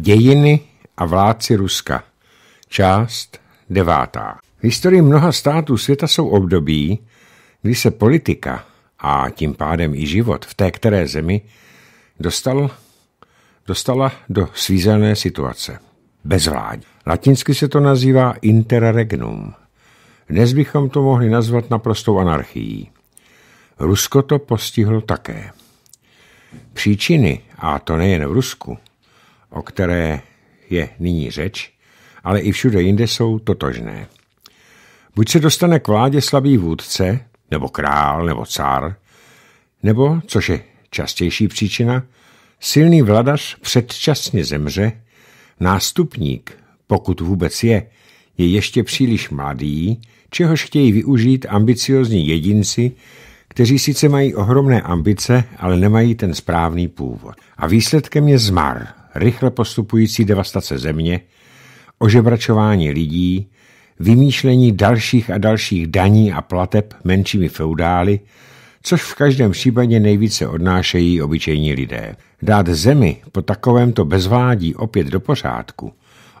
Dějiny a vládci Ruska. Část devátá. V historii mnoha států světa jsou období, kdy se politika a tím pádem i život v té které zemi dostal, dostala do svízelné situace. Bezvládí. Latinsky se to nazývá interregnum. Dnes bychom to mohli nazvat naprostou anarchií. Rusko to postihlo také. Příčiny, a to nejen v Rusku, o které je nyní řeč, ale i všude jinde jsou totožné. Buď se dostane k vládě slabý vůdce, nebo král, nebo cár, nebo, což je častější příčina, silný vladař předčasně zemře, nástupník, pokud vůbec je, je ještě příliš mladý, čehož chtějí využít ambiciozní jedinci, kteří sice mají ohromné ambice, ale nemají ten správný původ. A výsledkem je zmar, rychle postupující devastace země, ožebračování lidí, vymýšlení dalších a dalších daní a plateb menšími feudály, což v každém případě nejvíce odnášejí obyčejní lidé. Dát zemi po takovémto bezvládí opět do pořádku,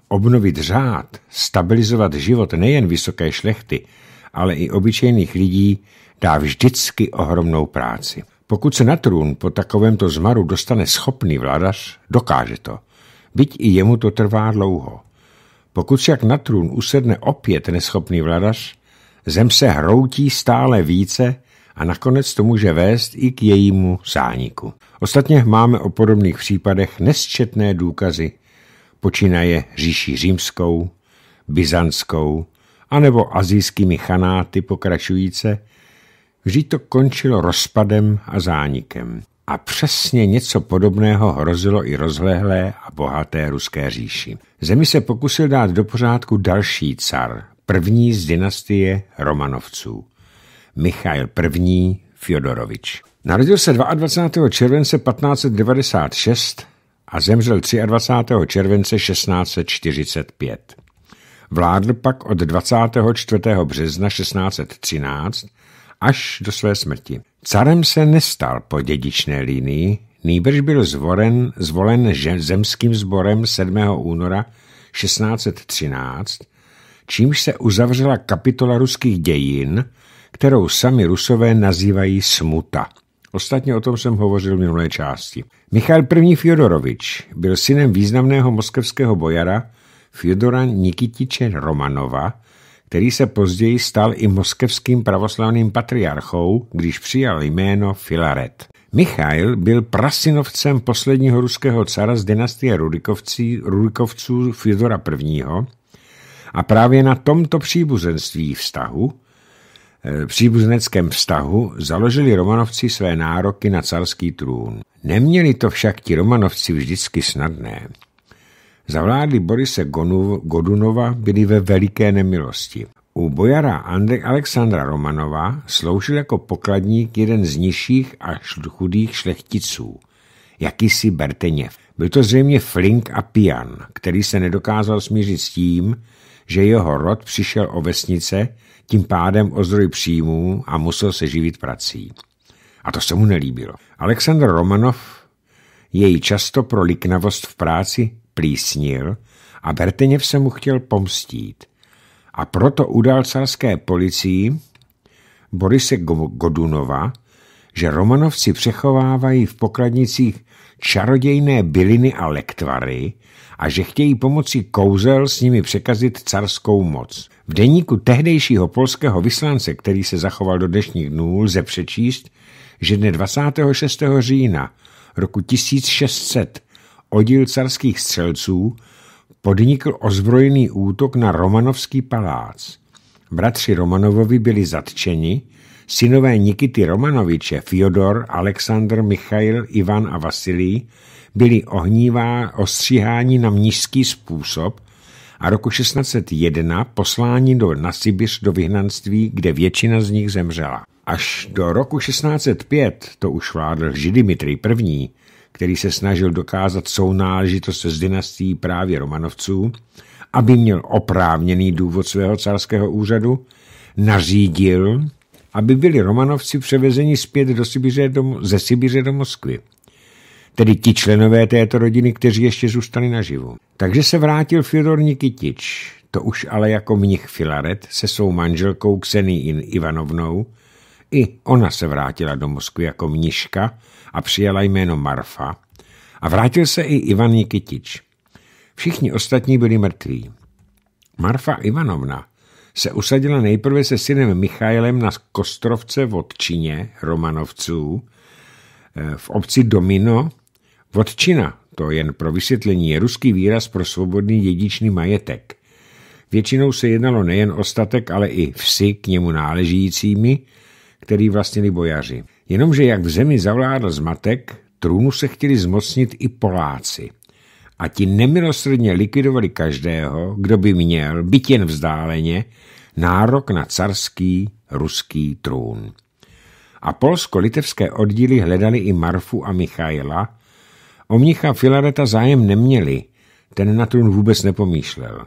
obnovit řád, stabilizovat život nejen vysoké šlechty, ale i obyčejných lidí dá vždycky ohromnou práci. Pokud se na trůn po takovémto zmaru dostane schopný vladař, dokáže to. Byť i jemu to trvá dlouho. Pokud však jak na trůn usedne opět neschopný vladař, zem se hroutí stále více a nakonec to může vést i k jejímu zániku. Ostatně máme o podobných případech nesčetné důkazy, počínaje říší římskou, byzantskou, anebo azijskými chanáty pokračujíce, Vždy to končilo rozpadem a zánikem. A přesně něco podobného hrozilo i rozlehlé a bohaté ruské říši. Zemi se pokusil dát do pořádku další car, první z dynastie Romanovců. Michail I. Fjodorovič. Narodil se 22. července 1596 a zemřel 23. července 1645. Vládl pak od 24. března 1613 až do své smrti. Carem se nestal po dědičné linii, nýbrž byl zvolen, zvolen zemským sborem 7. února 1613, čímž se uzavřela kapitola ruských dějin, kterou sami rusové nazývají smuta. Ostatně o tom jsem hovořil v minulé části. Michal I. Fjodorovič byl synem významného moskevského bojara Fjodora Nikitiče Romanova, který se později stal i moskevským pravoslavným patriarchou, když přijal jméno Filaret. Michail byl prasinovcem posledního ruského cara z dynastie Rudikovcí, Rudikovců Fyodora I. A právě na tomto příbuzenství vztahu, eh, příbuzneckém vztahu, založili Romanovci své nároky na carský trůn. Neměli to však ti Romanovci vždycky snadné. Za vlády Borise Godunova byli ve veliké nemilosti. U bojara Andrej Alexandra Romanova sloužil jako pokladník jeden z nižších a chudých šlechticů, jakýsi Berteněv. Byl to zřejmě flink a pijan, který se nedokázal smířit s tím, že jeho rod přišel o vesnice, tím pádem o zdroj příjmů a musel se živit prací. A to se mu nelíbilo. Aleksandr Romanov jej často pro liknavost v práci splísnil a Berteněv se mu chtěl pomstít. A proto udal carské policii Borise Godunova, že Romanovci přechovávají v pokladnicích čarodějné byliny a lektvary a že chtějí pomocí kouzel s nimi překazit carskou moc. V deníku tehdejšího polského vyslance, který se zachoval do dnešních dnů, lze přečíst, že dne 26. října roku 1600 oddíl carských střelců podnikl ozbrojený útok na Romanovský palác. Bratři Romanovovi byli zatčeni, synové Nikity Romanoviče, Fyodor, Alexandr, Michail, Ivan a Vasilij, byli ohnívá ostříháni na mnížský způsob a roku 1601 posláni do, Nasibiř do vyhnanství, kde většina z nich zemřela. Až do roku 1605, to už vládl Židimitry I., který se snažil dokázat sounáležitost s dynastií právě Romanovců, aby měl oprávněný důvod svého carského úřadu, nařídil, aby byli Romanovci převezeni zpět do Sibiře do, ze Sibiře do Moskvy. Tedy ti členové této rodiny, kteří ještě zůstali naživu. Takže se vrátil Fyodor Nikitič, to už ale jako mnich Filaret se svou manželkou Kseny Ivanovnou, i ona se vrátila do Moskvy jako mniška a přijala jméno Marfa a vrátil se i Ivan Nikitič. Všichni ostatní byli mrtví. Marfa Ivanovna se usadila nejprve se synem Michailem na Kostrovce v Otčině Romanovců eh, v obci Domino. Vodčina, to jen pro vysvětlení, je ruský výraz pro svobodný dědičný majetek. Většinou se jednalo nejen o statek, ale i vsi k němu náležícími který vlastnili bojaři. Jenomže jak v zemi zavládl zmatek, trůnu se chtěli zmocnit i Poláci. A ti nemilosrdně likvidovali každého, kdo by měl, byt jen vzdáleně, nárok na carský ruský trůn. A polsko-litevské oddíly hledali i Marfu a Michaila. O mnicha Filareta zájem neměli, ten na trůn vůbec nepomýšlel.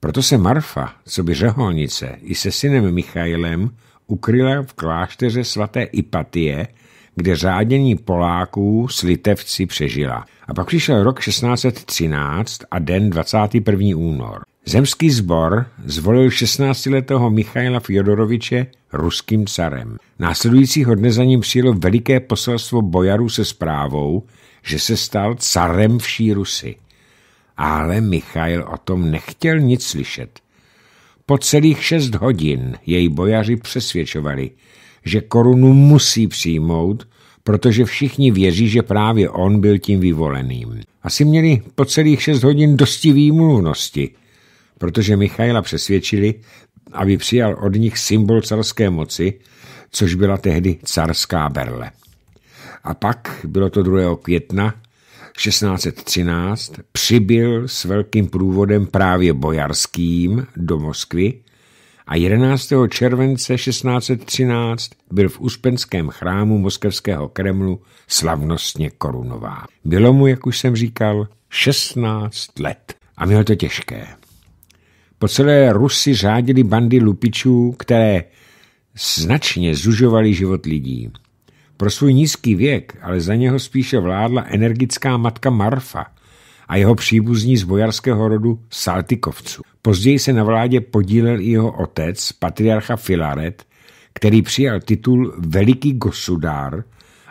Proto se Marfa, co by řeholnice, i se synem Michailem ukryla v klášteře svaté Ipatie, kde řádění Poláků s Litevci přežila. A pak přišel rok 1613 a den 21. únor. Zemský sbor zvolil 16-letého Michaila Fjodoroviče ruským carem. Následujícího dne za ním přijelo veliké poselstvo bojarů se zprávou, že se stal carem vší Rusy. Ale Michail o tom nechtěl nic slyšet. Po celých šest hodin jej bojaři přesvědčovali, že korunu musí přijmout, protože všichni věří, že právě on byl tím vyvoleným. Asi měli po celých šest hodin dosti výmluvnosti, protože Michaila přesvědčili, aby přijal od nich symbol carské moci, což byla tehdy carská berle. A pak, bylo to 2. května, 1613 přibyl s velkým průvodem právě bojarským do Moskvy a 11. července 1613 byl v Uspenském chrámu moskevského Kremlu slavnostně korunován. Bylo mu, jak už jsem říkal, 16 let a měl to těžké. Po celé Rusy řádili bandy lupičů, které značně zužovali život lidí. Pro svůj nízký věk ale za něho spíše vládla energická matka Marfa a jeho příbuzní z bojarského rodu Saltikovců. Později se na vládě podílel i jeho otec, patriarcha Filaret, který přijal titul Veliký Gosudár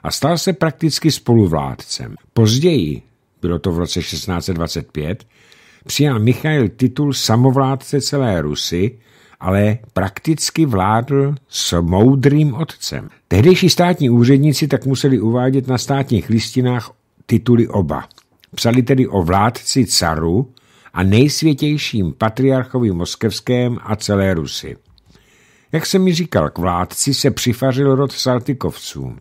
a stal se prakticky spoluvládcem. Později, bylo to v roce 1625, přijal Michail titul samovládce celé Rusy ale prakticky vládl s moudrým otcem. Tehdejší státní úředníci tak museli uvádět na státních listinách tituly oba. Psali tedy o vládci caru a nejsvětějším patriarchovi moskevském a celé Rusy. Jak jsem mi říkal, k vládci se přifařil rod Saltykovců.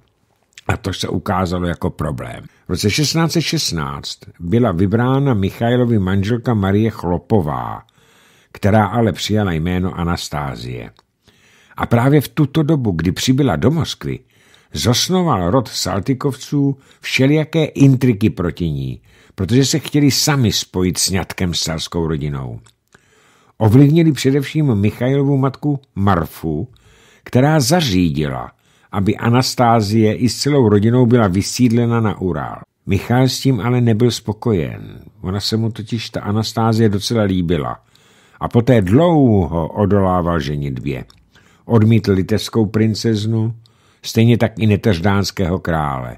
A to se ukázalo jako problém. V roce 1616 byla vybrána Michailovi manželka Marie Chlopová, která ale přijala jméno Anastázie. A právě v tuto dobu, kdy přibyla do Moskvy, zosnoval rod Saltikovců všelijaké intriky proti ní, protože se chtěli sami spojit s ňatkem s carskou rodinou. Ovlivnili především Michailovu matku Marfu, která zařídila, aby Anastázie i s celou rodinou byla vysídlena na Urál. Michal s tím ale nebyl spokojen. Ona se mu totiž ta Anastázie docela líbila a poté dlouho odolával ženitbě. Odmítl litevskou princeznu, stejně tak i netaždánského krále.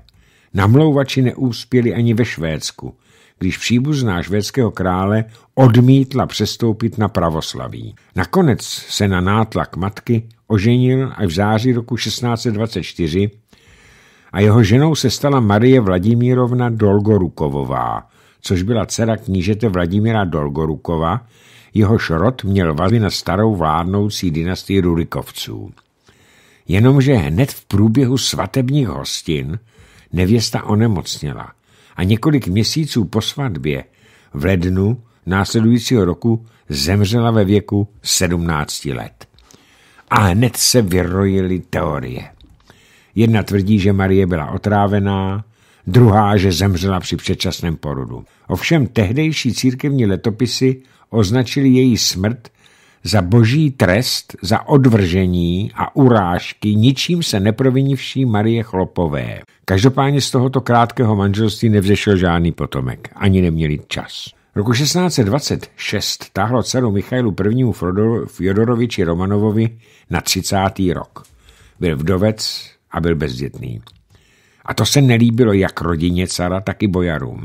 Namlouvači neúspěli ani ve Švédsku, když příbuzná švédského krále odmítla přestoupit na pravoslaví. Nakonec se na nátlak matky oženil až v září roku 1624 a jeho ženou se stala Marie Vladimírovna Dolgorukovová, což byla dcera knížete Vladimíra Dolgorukova, jehož rod měl vazby na starou vládnoucí dynastii Rurikovců. Jenomže hned v průběhu svatebních hostin nevěsta onemocněla a několik měsíců po svatbě v lednu následujícího roku zemřela ve věku 17 let. A hned se vyrojily teorie. Jedna tvrdí, že Marie byla otrávená, druhá, že zemřela při předčasném porodu. Ovšem tehdejší církevní letopisy označili její smrt za boží trest, za odvržení a urážky ničím se neprovinivší Marie Chlopové. Každopádně z tohoto krátkého manželství nevzešel žádný potomek, ani neměli čas. Roku 1626 táhlo dceru Michailu I. Fjodoroviči Romanovovi na 30. rok. Byl vdovec a byl bezdětný. A to se nelíbilo jak rodině cara, tak i bojarům.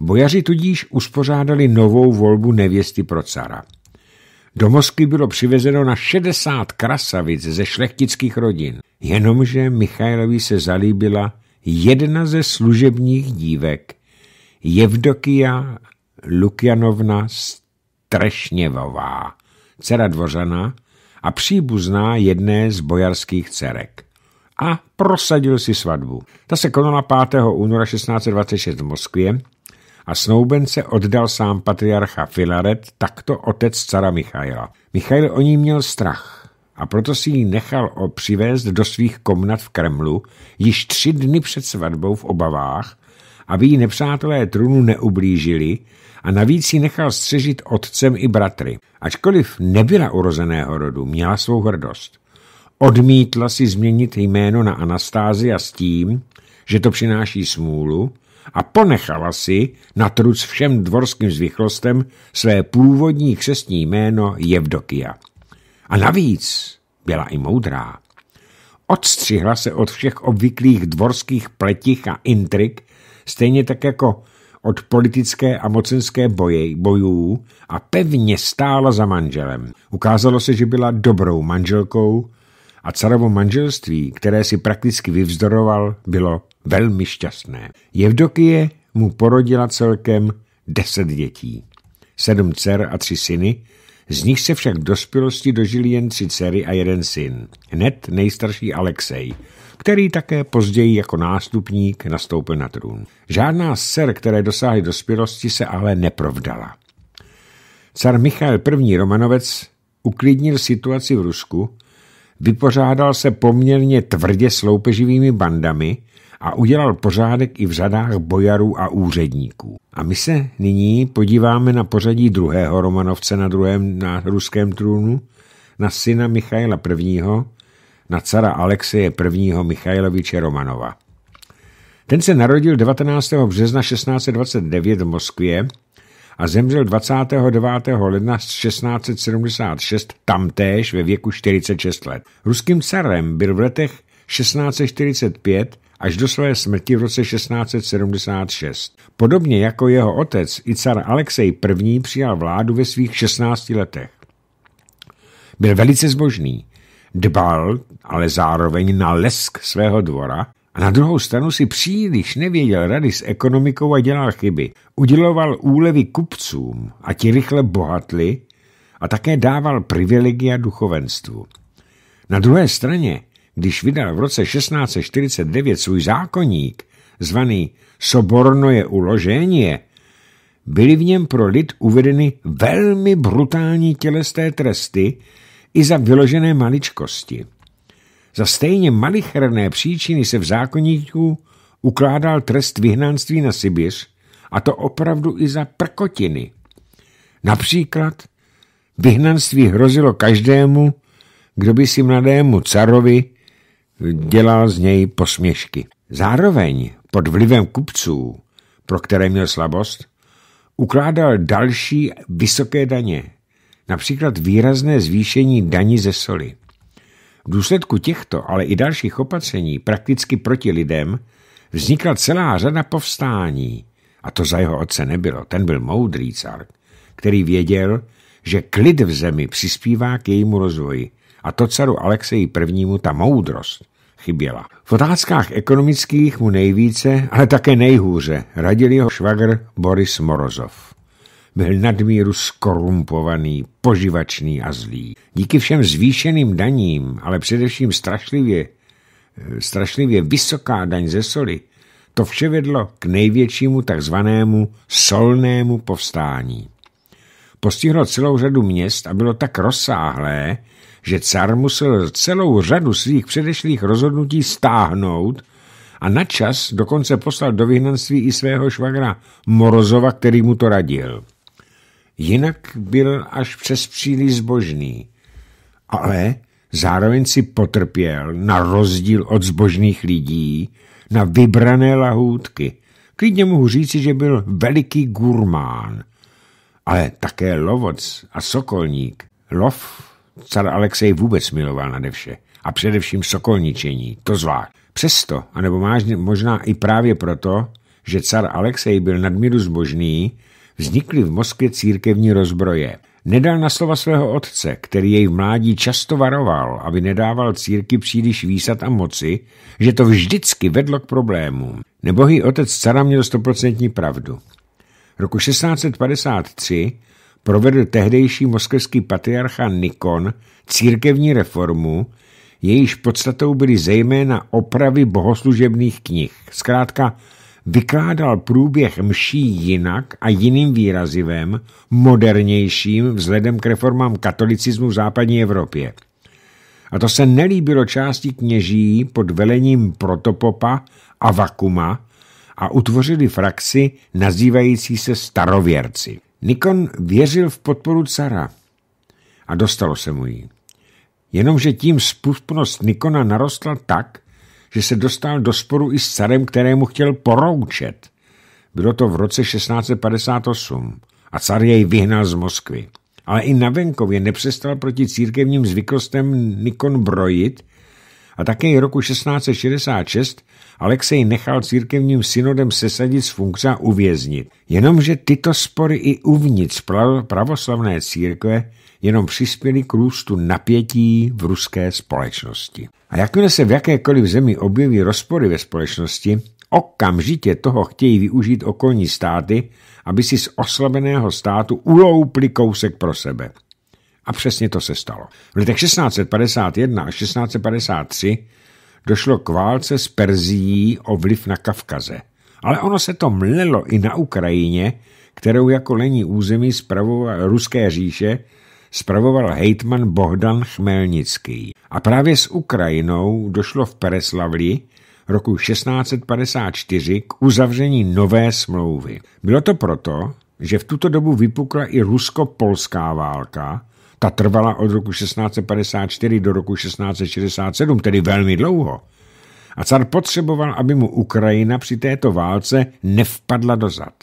Bojaři tudíž uspořádali novou volbu nevěsty pro cara. Do Moskvy bylo přivezeno na 60 krasavic ze šlechtických rodin. Jenomže Michailovi se zalíbila jedna ze služebních dívek, Jevdokia Lukjanovna Strešněvová, dcera dvořana a příbuzná jedné z bojarských dcerek. A prosadil si svatbu. Ta se konala 5. února 1626 v Moskvě a snoubence oddal sám patriarcha Filaret, takto otec cara Michaila. Michail o ní měl strach a proto si ji nechal přivést do svých komnat v Kremlu již tři dny před svatbou v obavách, aby jí nepřátelé trůnu neublížili a navíc ji nechal střežit otcem i bratry. Ačkoliv nebyla urozeného rodu, měla svou hrdost. Odmítla si změnit jméno na Anastázia s tím, že to přináší smůlu a ponechala si, na truc všem dvorským zvyklostem své původní křestní jméno Jevdokia. A navíc byla i moudrá. Odstřihla se od všech obvyklých dvorských pletich a intrik, stejně tak jako od politické a mocenské boje, bojů a pevně stála za manželem. Ukázalo se, že byla dobrou manželkou a carovo manželství, které si prakticky vyvzdoroval, bylo velmi šťastné. Jevdokie mu porodila celkem deset dětí, sedm dcer a tři syny, z nich se však v dospělosti dožili jen tři dcery a jeden syn, hned nejstarší Alexej, který také později jako nástupník nastoupil na trůn. Žádná z dcer, které dosáhly dospělosti, se ale neprovdala. Car Michal I. Romanovec uklidnil situaci v Rusku, vypořádal se poměrně tvrdě s loupeživými bandami a udělal pořádek i v řadách bojarů a úředníků. A my se nyní podíváme na pořadí druhého Romanovce na druhém na ruském trůnu, na syna Michaila I., na cara Alexeje I. Michailoviče Romanova. Ten se narodil 19. března 1629 v Moskvě a zemřel 29. ledna 1676 tamtéž ve věku 46 let. Ruským carem byl v letech 1645 až do své smrti v roce 1676. Podobně jako jeho otec, i car Alexej I. přijal vládu ve svých 16 letech. Byl velice zbožný, dbal ale zároveň na lesk svého dvora a na druhou stranu si příliš nevěděl rady s ekonomikou a dělal chyby. Uděloval úlevy kupcům a ti rychle bohatli a také dával privilegia duchovenstvu. Na druhé straně když vydal v roce 1649 svůj zákoník, zvaný Sobornoje uloženie, byly v něm pro lid uvedeny velmi brutální tělesné tresty i za vyložené maličkosti. Za stejně malicherné příčiny se v zákonníku ukládal trest vyhnanství na Sibiř, a to opravdu i za prkotiny. Například vyhnanství hrozilo každému, kdo by si mladému carovi dělal z něj posměšky. Zároveň pod vlivem kupců, pro které měl slabost, ukládal další vysoké daně, například výrazné zvýšení daní ze soli. V důsledku těchto, ale i dalších opatření prakticky proti lidem vznikla celá řada povstání. A to za jeho otce nebylo, ten byl moudrý car, který věděl, že klid v zemi přispívá k jejímu rozvoji a to caru Alexeji I. ta moudrost chyběla. V otázkách ekonomických mu nejvíce, ale také nejhůře, radil jeho švagr Boris Morozov. Byl nadmíru skorumpovaný, poživačný a zlý. Díky všem zvýšeným daním, ale především strašlivě, eh, strašlivě vysoká daň ze soli, to vše vedlo k největšímu takzvanému solnému povstání. Postihlo celou řadu měst a bylo tak rozsáhlé, že car musel celou řadu svých předešlých rozhodnutí stáhnout a na čas dokonce poslal do vyhnanství i svého švagra Morozova, který mu to radil. Jinak byl až přes příliš zbožný, ale zároveň si potrpěl na rozdíl od zbožných lidí na vybrané lahůdky. Klidně mohu říci, že byl veliký gurmán, ale také lovoc a sokolník. Lov Car Alexej vůbec miloval nade vše a především sokolničení, to zvá. Přesto, anebo možná i právě proto, že car Alexej byl nadmíru zbožný, vznikly v Moskvě církevní rozbroje. Nedal na slova svého otce, který jej v mládí často varoval, aby nedával círky příliš výsad a moci, že to vždycky vedlo k problémům. Nebohý otec cara měl stoprocentní pravdu. Roku 1653 provedl tehdejší moskevský patriarcha Nikon církevní reformu, jejíž podstatou byly zejména opravy bohoslužebných knih. Zkrátka, vykládal průběh mší jinak a jiným výrazivem, modernějším vzhledem k reformám katolicismu v západní Evropě. A to se nelíbilo části kněží pod velením protopopa a vakuma a utvořili frakci nazývající se starověrci. Nikon věřil v podporu cara a dostalo se mu jí. Jenomže tím spustnost Nikona narostla tak, že se dostal do sporu i s carem, kterému chtěl poroučet. Bylo to v roce 1658 a car jej vyhnal z Moskvy. Ale i na venkově nepřestal proti církevním zvyklostem Nikon brojit a také roku 1666 Alexej nechal církevním synodem sesadit z funkce a uvěznit. Jenomže tyto spory i uvnitř pravoslavné církve jenom přispěly k růstu napětí v ruské společnosti. A jakmile se v jakékoliv zemi objeví rozpory ve společnosti, okamžitě toho chtějí využít okolní státy, aby si z oslabeného státu uloupli kousek pro sebe. A přesně to se stalo. V letech 1651 a 1653 došlo k válce s Perzií o vliv na Kavkaze. Ale ono se to mlelo i na Ukrajině, kterou jako lení území spravoval Ruské říše spravoval hejtman Bohdan Chmelnický. A právě s Ukrajinou došlo v Pereslavli roku 1654 k uzavření nové smlouvy. Bylo to proto, že v tuto dobu vypukla i rusko-polská válka, ta trvala od roku 1654 do roku 1667, tedy velmi dlouho. A car potřeboval, aby mu Ukrajina při této válce nevpadla do zad.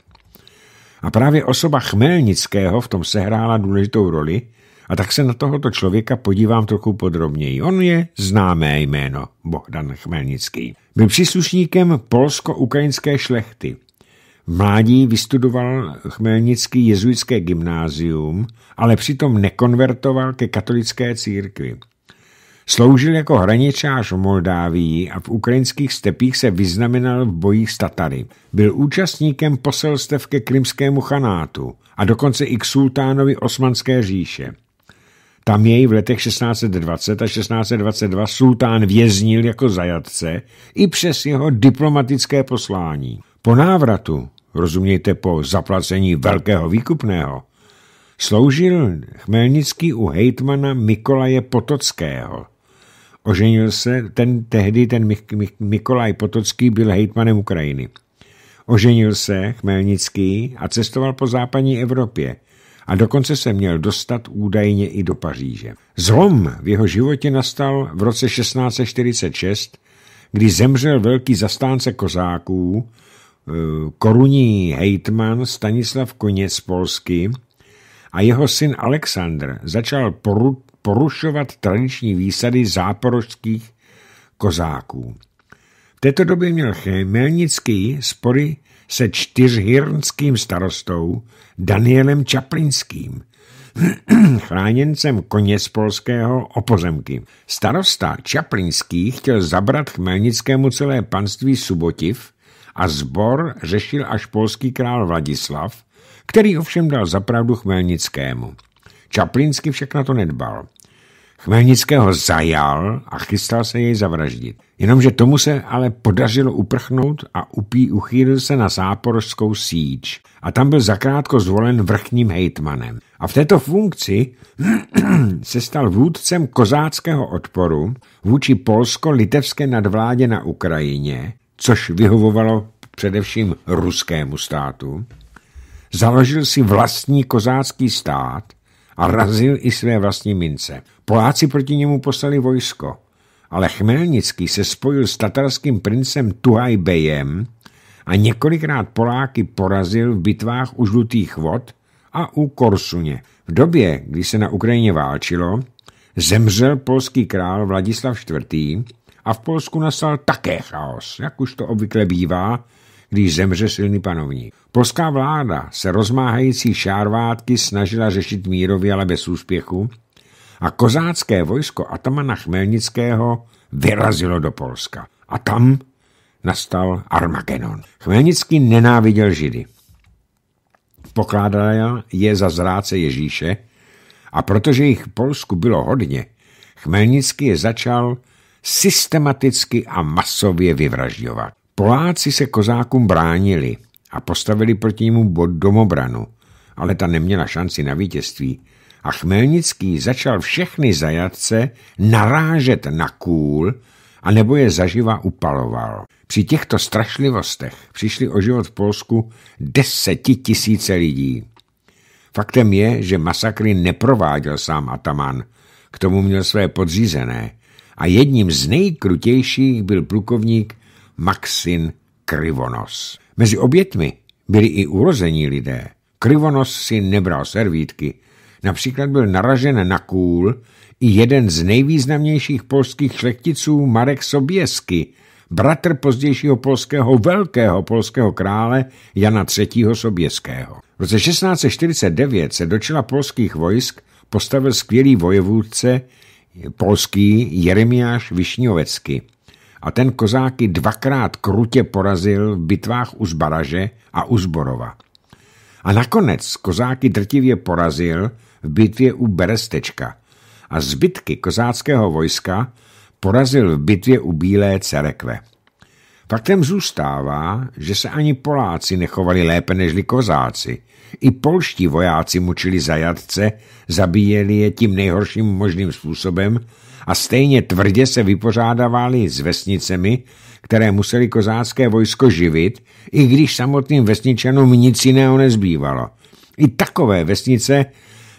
A právě osoba Chmelnického v tom sehrála důležitou roli, a tak se na tohoto člověka podívám trochu podrobněji. On je známé jméno, Bohdan Chmelnický. Byl příslušníkem polsko-ukrajinské šlechty. V mládí vystudoval chmelnický jezuitské gymnázium, ale přitom nekonvertoval ke katolické církvi. Sloužil jako hraničář v Moldávii a v ukrajinských stepích se vyznamenal v bojích s Tatary. Byl účastníkem poselstev ke krymskému chanátu a dokonce i k sultánovi Osmanské říše. Tam jej v letech 1620 a 1622 sultán věznil jako zajatce i přes jeho diplomatické poslání. Po návratu rozumějte po zaplacení velkého výkupného, sloužil Chmelnický u hejtmana Mikolaje Potockého. Oženil se, ten tehdy ten Mik, Mik, Mikolaj Potocký byl hejtmanem Ukrajiny. Oženil se Chmelnický a cestoval po západní Evropě a dokonce se měl dostat údajně i do Paříže. Zlom v jeho životě nastal v roce 1646, kdy zemřel velký zastánce kozáků Eh, korunní hejtman Stanislav Koněc Polsky a jeho syn Aleksandr začal poru, porušovat tradiční výsady záporožských kozáků. V této době měl Chmelnický spory se čtyřhirnským starostou Danielem Čaplinským, chráněncem koně z polského opozemky. Starosta Čaplinský chtěl zabrat Chmelnickému celé panství Subotiv a zbor řešil až polský král Vladislav, který ovšem dal zapravdu Chmelnickému. Čaplinsky však na to nedbal. Chmelnického zajal a chystal se jej zavraždit. Jenomže tomu se ale podařilo uprchnout a upí uchýlil se na záporožskou síč. A tam byl zakrátko zvolen vrchním hejtmanem. A v této funkci se stal vůdcem kozáckého odporu vůči polsko-litevské nadvládě na Ukrajině což vyhovovalo především ruskému státu, založil si vlastní kozácký stát a razil i své vlastní mince. Poláci proti němu poslali vojsko, ale Chmelnický se spojil s tatarským princem Tuhaj Bejem a několikrát Poláky porazil v bitvách u Žlutých vod a u Korsuně. V době, kdy se na Ukrajině válčilo, zemřel polský král Vladislav IV., a v Polsku nastal také chaos, jak už to obvykle bývá, když zemře silný panovník. Polská vláda se rozmáhající šárvátky snažila řešit mírově, ale bez úspěchu a kozácké vojsko Atamana Chmelnického vyrazilo do Polska. A tam nastal armagenon. Chmelnický nenáviděl Židy. Pokládal je za zráce Ježíše a protože jich v Polsku bylo hodně, Chmelnický je začal systematicky a masově vyvražďovat. Poláci se kozákům bránili a postavili proti němu bod domobranu, ale ta neměla šanci na vítězství. A Chmelnický začal všechny zajatce narážet na kůl a nebo je zaživa upaloval. Při těchto strašlivostech přišli o život v Polsku desetitisíce lidí. Faktem je, že masakry neprováděl sám Ataman, k tomu měl své podřízené, a jedním z nejkrutějších byl plukovník Maxin Krivonos. Mezi obětmi byli i urození lidé. Krivonos si nebral servítky. Například byl naražen na kůl i jeden z nejvýznamnějších polských šlechticů Marek Sobiesky, bratr pozdějšího polského velkého polského krále Jana III. Sobieského. V roce 1649 se do čela polských vojsk postavil skvělý vojevůdce polský Jeremiáš Višňovecky a ten kozáky dvakrát krutě porazil v bitvách u Zbaraže a u Zborova. A nakonec kozáky drtivě porazil v bitvě u Berestečka a zbytky kozáckého vojska porazil v bitvě u Bílé cerekve. Faktem zůstává, že se ani Poláci nechovali lépe nežli kozáci – i polští vojáci mučili zajatce, zabíjeli je tím nejhorším možným způsobem a stejně tvrdě se vypořádávali s vesnicemi, které museli kozácké vojsko živit, i když samotným vesničanům nic jiného nezbývalo. I takové vesnice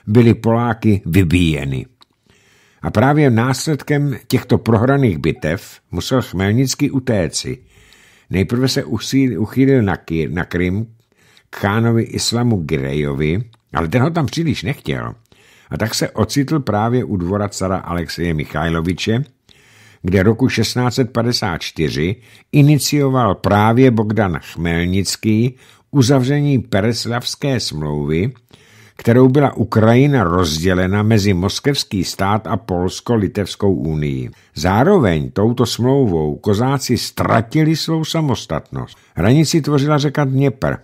byly Poláky vybíjeny. A právě následkem těchto prohraných bitev musel Chmelnický utéci. Nejprve se uchýlil na, Krym, kánovi Islamu Grejovi, ale ten ho tam příliš nechtěl. A tak se ocitl právě u dvora cara Alexeje Michajloviče, kde roku 1654 inicioval právě Bogdan Chmelnický uzavření Pereslavské smlouvy, kterou byla Ukrajina rozdělena mezi Moskevský stát a Polsko-Litevskou unii. Zároveň touto smlouvou kozáci ztratili svou samostatnost. Hranici tvořila řeka Dněpr,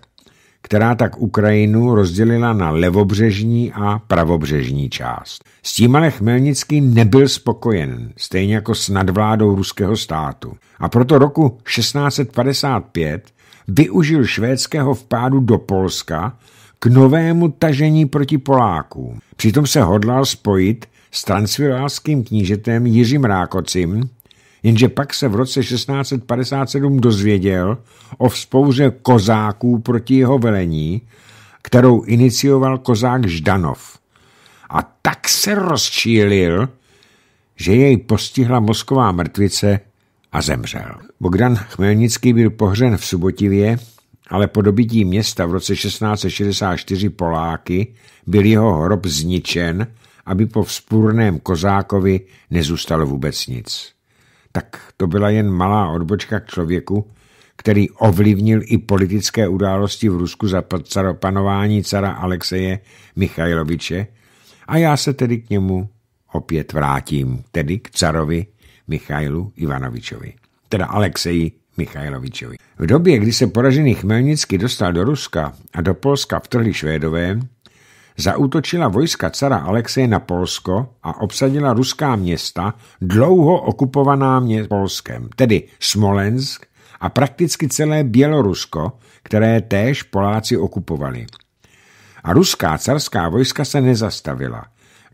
která tak Ukrajinu rozdělila na levobřežní a pravobřežní část. S tím ale Chmelnický nebyl spokojen, stejně jako s nadvládou ruského státu. A proto roku 1655 využil švédského vpádu do Polska k novému tažení proti Polákům. Přitom se hodlal spojit s transvilářským knížetem Jiřím Rákocim, jenže pak se v roce 1657 dozvěděl o vzpouře kozáků proti jeho velení, kterou inicioval kozák Ždanov. A tak se rozčílil, že jej postihla mozková mrtvice a zemřel. Bogdan Chmelnický byl pohřen v Subotivě, ale po dobití města v roce 1664 Poláky byl jeho hrob zničen, aby po vzpůrném kozákovi nezůstalo vůbec nic tak to byla jen malá odbočka k člověku, který ovlivnil i politické události v Rusku za panování cara Alexeje Michajloviče a já se tedy k němu opět vrátím, tedy k carovi Michailu Ivanovičovi, teda Alexeji Michajlovičovi. V době, kdy se poražený Chmelnický dostal do Ruska a do Polska vtrhli Švédové, zaútočila vojska cara Alexeje na Polsko a obsadila ruská města, dlouho okupovaná mě Polskem, tedy Smolensk a prakticky celé Bělorusko, které též Poláci okupovali. A ruská carská vojska se nezastavila.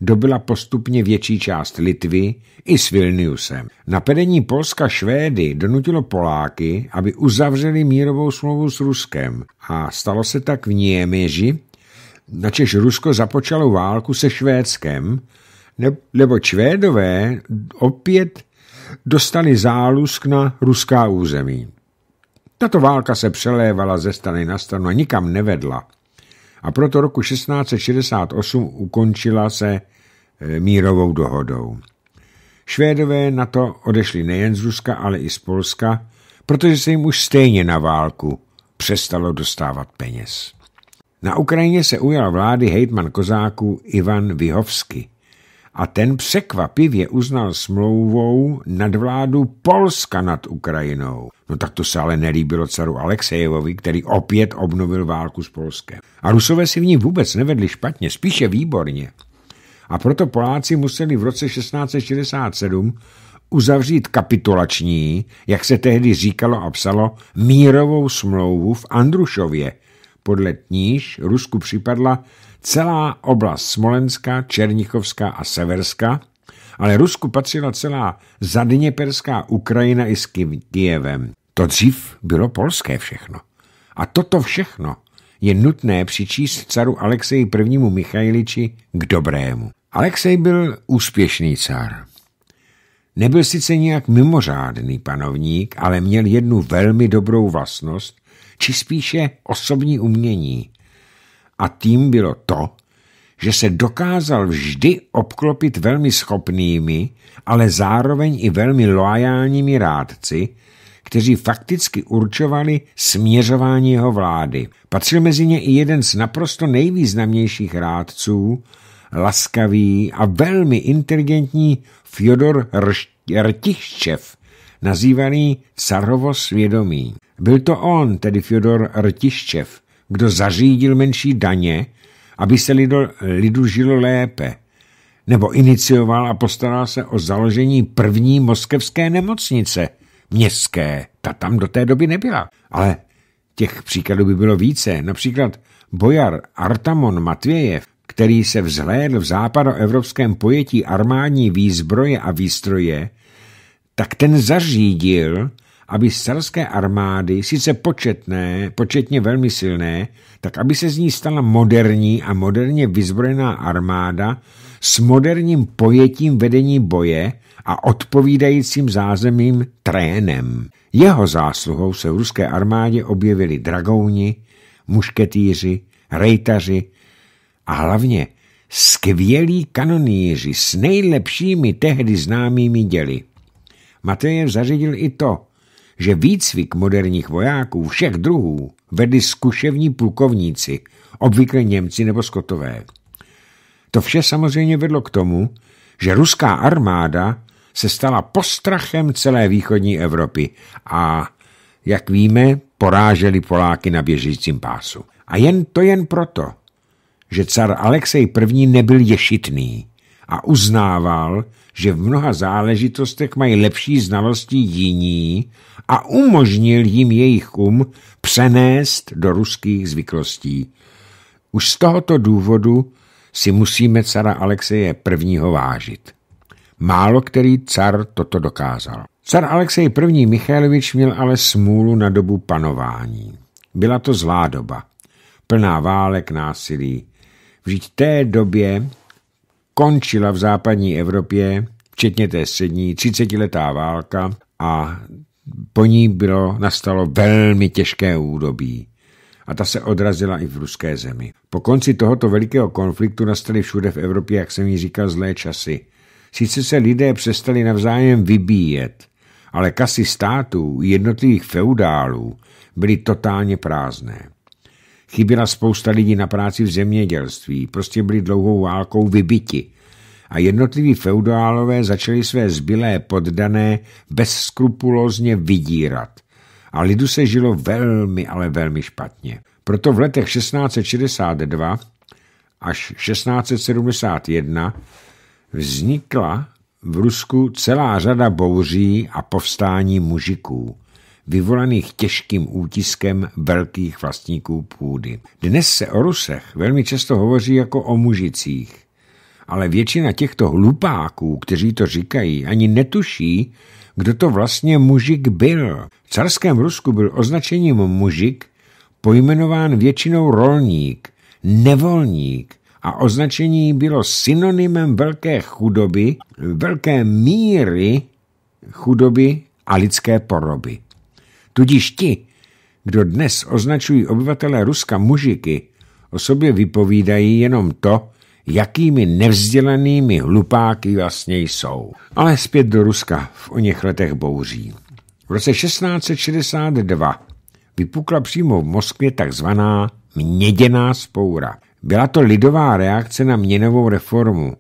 Dobila postupně větší část Litvy i s Vilniusem. Napadení Polska Švédy donutilo Poláky, aby uzavřeli mírovou smlouvu s Ruskem a stalo se tak v Němeži načež Rusko započalo válku se Švédskem, nebo Švédové opět dostali zálusk na ruská území. Tato válka se přelévala ze strany na stranu a nikam nevedla. A proto roku 1668 ukončila se e, mírovou dohodou. Švédové na to odešli nejen z Ruska, ale i z Polska, protože se jim už stejně na válku přestalo dostávat peněz. Na Ukrajině se ujal vlády hejtman kozáků Ivan Vyhovsky a ten překvapivě uznal smlouvou nadvládu Polska nad Ukrajinou. No tak to se ale nelíbilo caru Aleksejevovi, který opět obnovil válku s Polskem. A Rusové si v ní vůbec nevedli špatně, spíše výborně. A proto Poláci museli v roce 1667 uzavřít kapitulační, jak se tehdy říkalo a psalo, mírovou smlouvu v Andrušově – podle níž Rusku připadla celá oblast Smolenska, Černichovská a Severska, ale Rusku patřila celá zadněperská Ukrajina i s Kijevem. To dřív bylo polské všechno. A toto všechno je nutné přičíst caru Alexeji I. Michailiči k dobrému. Alexej byl úspěšný car. Nebyl sice nějak mimořádný panovník, ale měl jednu velmi dobrou vlastnost, či spíše osobní umění. A tím bylo to, že se dokázal vždy obklopit velmi schopnými, ale zároveň i velmi loajálními rádci, kteří fakticky určovali směřování jeho vlády. Patřil mezi ně i jeden z naprosto nejvýznamnějších rádců, laskavý a velmi inteligentní Fjodor Rtichčev, nazývaný Carovo svědomí. Byl to on, tedy Fyodor Rtiščev, kdo zařídil menší daně, aby se lidu, lidu žilo lépe, nebo inicioval a postaral se o založení první moskevské nemocnice, městské, ta tam do té doby nebyla. Ale těch příkladů by bylo více, například bojar Artamon Matvějev, který se vzhlédl v západoevropském pojetí armádní výzbroje a výstroje tak ten zařídil, aby z armády, sice početné, početně velmi silné, tak aby se z ní stala moderní a moderně vyzbrojená armáda s moderním pojetím vedení boje a odpovídajícím zázemím trénem. Jeho zásluhou se v ruské armádě objevili dragouni, mušketýři, rejtaři a hlavně skvělí kanoníři s nejlepšími tehdy známými děly. Matějev zařídil i to, že výcvik moderních vojáků všech druhů vedli zkuševní plukovníci, obvykle Němci nebo Skotové. To vše samozřejmě vedlo k tomu, že ruská armáda se stala postrachem celé východní Evropy a, jak víme, poráželi Poláky na běžícím pásu. A jen to jen proto, že car Alexej I. nebyl ješitný a uznával, že v mnoha záležitostech mají lepší znalosti jiní a umožnil jim jejich um přenést do ruských zvyklostí. Už z tohoto důvodu si musíme cara Alexeje I. vážit. Málo který car toto dokázal. Car Alexej I. Michailovič měl ale smůlu na dobu panování. Byla to zlá doba, plná válek, násilí. Vždyť té době končila v západní Evropě, včetně té střední, 30-letá válka a po ní bylo, nastalo velmi těžké údobí. A ta se odrazila i v ruské zemi. Po konci tohoto velikého konfliktu nastaly všude v Evropě, jak jsem ji říkal, zlé časy. Sice se lidé přestali navzájem vybíjet, ale kasy států jednotlivých feudálů byly totálně prázdné. Chyběla spousta lidí na práci v zemědělství, prostě byli dlouhou válkou vybiti a jednotliví feudálové začali své zbylé poddané bezskrupulózně vydírat a lidu se žilo velmi, ale velmi špatně. Proto v letech 1662 až 1671 vznikla v Rusku celá řada bouří a povstání mužiků vyvolaných těžkým útiskem velkých vlastníků půdy. Dnes se o Rusech velmi často hovoří jako o mužicích, ale většina těchto hlupáků, kteří to říkají, ani netuší, kdo to vlastně mužik byl. V carském Rusku byl označením mužik pojmenován většinou rolník, nevolník a označení bylo synonymem velké chudoby, velké míry chudoby a lidské poroby. Tudíž ti, kdo dnes označují obyvatele Ruska mužiky, o sobě vypovídají jenom to, jakými nevzdělanými hlupáky vlastně jsou. Ale zpět do Ruska v o něch letech bouří. V roce 1662 vypukla přímo v Moskvě takzvaná měděná spoura. Byla to lidová reakce na měnovou reformu,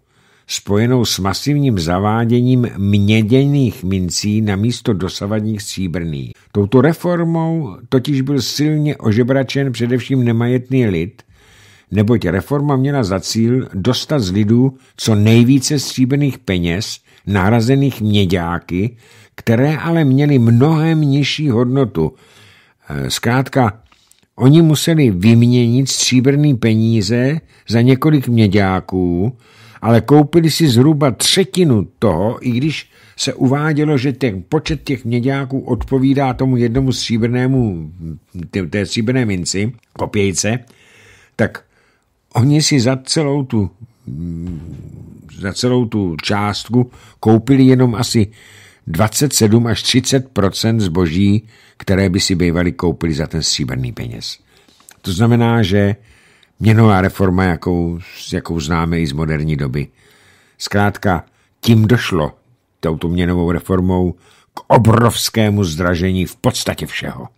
spojenou s masivním zaváděním měděných mincí na místo dosavadních stříbrných. Touto reformou totiž byl silně ožebračen především nemajetný lid, neboť reforma měla za cíl dostat z lidů co nejvíce stříbrných peněz, nahrazených měďáky, které ale měly mnohem nižší hodnotu. Eh, zkrátka, oni museli vyměnit stříbrný peníze za několik měďáků, ale koupili si zhruba třetinu toho, i když se uvádělo, že ten počet těch měďáků odpovídá tomu jednomu stříbrnému, té stříbrné minci, kopějce, tak oni si za celou tu mm, za celou tu částku koupili jenom asi 27 až 30 zboží, které by si bývali koupili za ten stříbrný peněz. To znamená, že Měnová reforma, jakou, jakou známe i z moderní doby. Zkrátka, tím došlo, touto měnovou reformou, k obrovskému zdražení v podstatě všeho.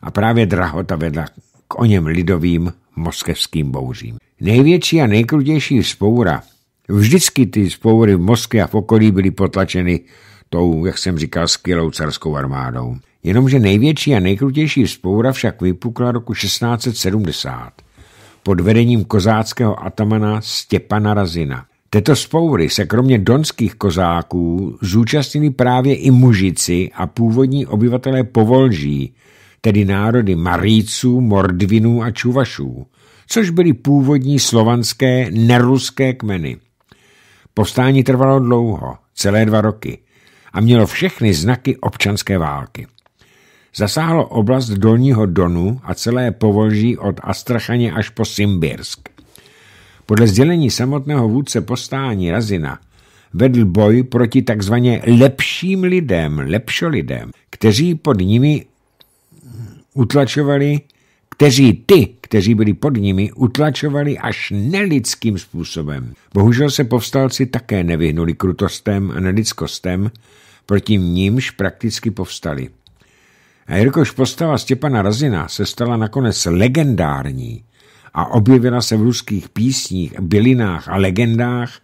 A právě drahota vedla k o něm lidovým moskevským bouřím. Největší a nejkrutější spoura, Vždycky ty spoury v Moskvě a v okolí byly potlačeny tou, jak jsem říkal, skvělou carskou armádou. Jenomže největší a nejkrutější spoura však vypukla roku 1670 pod vedením kozáckého atamana Stěpana Razina. Této spoury se kromě donských kozáků zúčastnili právě i mužici a původní obyvatelé Povolží, tedy národy Maríců, Mordvinů a Čuvašů, což byly původní slovanské neruské kmeny. Povstání trvalo dlouho, celé dva roky, a mělo všechny znaky občanské války zasáhlo oblast dolního Donu a celé povolží od Astrachaně až po Simbirsk. Podle sdělení samotného vůdce postání Razina vedl boj proti takzvaně lepším lidem, lepšolidem, kteří pod nimi utlačovali, kteří ty, kteří byli pod nimi, utlačovali až nelidským způsobem. Bohužel se povstalci také nevyhnuli krutostem a nelidskostem, proti nímž prakticky povstali. A jelikož postava Stěpana Razina se stala nakonec legendární a objevila se v ruských písních, bylinách a legendách,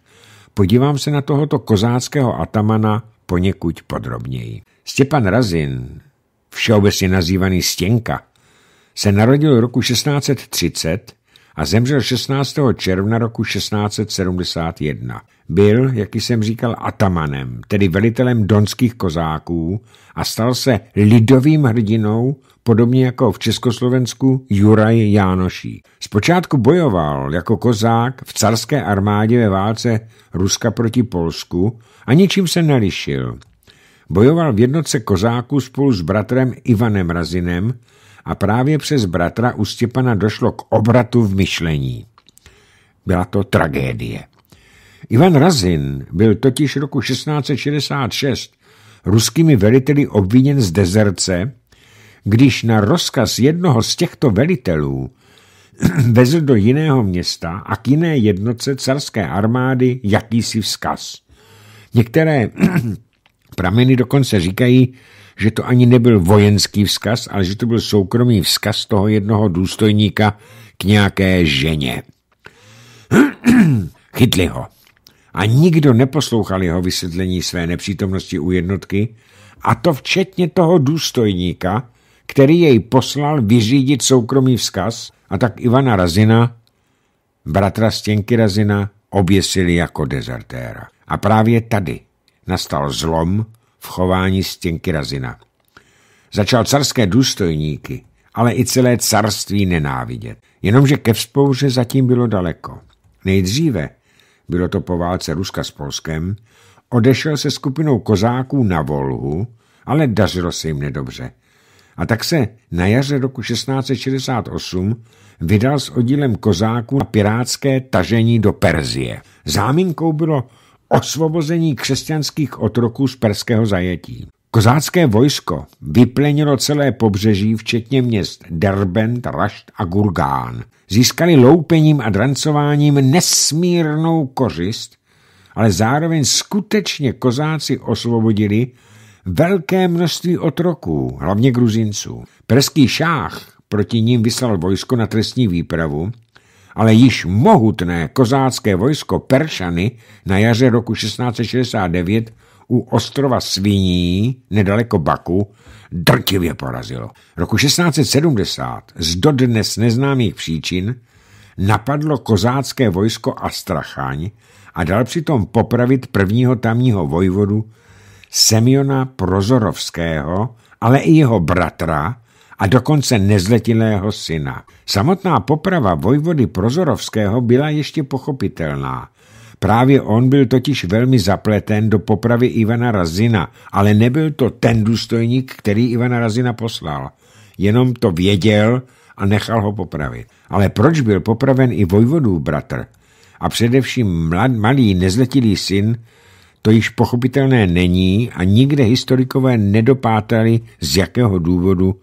podívám se na tohoto kozáckého atamana poněkud podrobněji. Stěpan Razin, všeobecně nazývaný Stěnka, se narodil v roku 1630 a zemřel 16. června roku 1671. Byl, jak jsem říkal, atamanem, tedy velitelem donských kozáků a stal se lidovým hrdinou, podobně jako v Československu Juraj Jánoší. Zpočátku bojoval jako kozák v carské armádě ve válce Ruska proti Polsku a ničím se nelišil. Bojoval v jednotce kozáků spolu s bratrem Ivanem Razinem a právě přes bratra u Stěpana došlo k obratu v myšlení. Byla to tragédie. Ivan Razin byl totiž roku 1666 ruskými veliteli obviněn z dezerce, když na rozkaz jednoho z těchto velitelů vezl do jiného města a k jiné jednoce carské armády jakýsi vzkaz. Některé prameny dokonce říkají, že to ani nebyl vojenský vzkaz, ale že to byl soukromý vzkaz toho jednoho důstojníka k nějaké ženě. Chytli ho. A nikdo neposlouchal jeho vysvětlení své nepřítomnosti u jednotky, a to včetně toho důstojníka, který jej poslal vyřídit soukromý vzkaz a tak Ivana Razina, bratra Stěnky Razina, oběsili jako dezertéra. A právě tady nastal zlom chování stěnky razina. Začal carské důstojníky, ale i celé carství nenávidět. Jenomže ke vzpouře zatím bylo daleko. Nejdříve, bylo to po válce Ruska s Polskem, odešel se skupinou kozáků na Volhu, ale dařilo se jim nedobře. A tak se na jaře roku 1668 vydal s oddílem kozáků na pirátské tažení do Perzie. Záminkou bylo osvobození křesťanských otroků z perského zajetí. Kozácké vojsko vyplenilo celé pobřeží, včetně měst Derbent, Rašt a Gurgán. Získali loupením a drancováním nesmírnou kořist, ale zároveň skutečně kozáci osvobodili velké množství otroků, hlavně gruzinců. Perský šách proti ním vyslal vojsko na trestní výpravu ale již mohutné kozácké vojsko Peršany na jaře roku 1669 u ostrova Sviní, nedaleko Baku, drtivě porazilo. Roku 1670 z dodnes neznámých příčin napadlo kozácké vojsko Astrachaň a dal přitom popravit prvního tamního vojvodu Semiona Prozorovského, ale i jeho bratra, a dokonce nezletilého syna. Samotná poprava vojvody Prozorovského byla ještě pochopitelná. Právě on byl totiž velmi zapleten do popravy Ivana Razina, ale nebyl to ten důstojník, který Ivana Razina poslal. Jenom to věděl a nechal ho popravit. Ale proč byl popraven i vojvodů bratr a především mlad, malý nezletilý syn, to již pochopitelné není a nikde historikové nedopátali, z jakého důvodu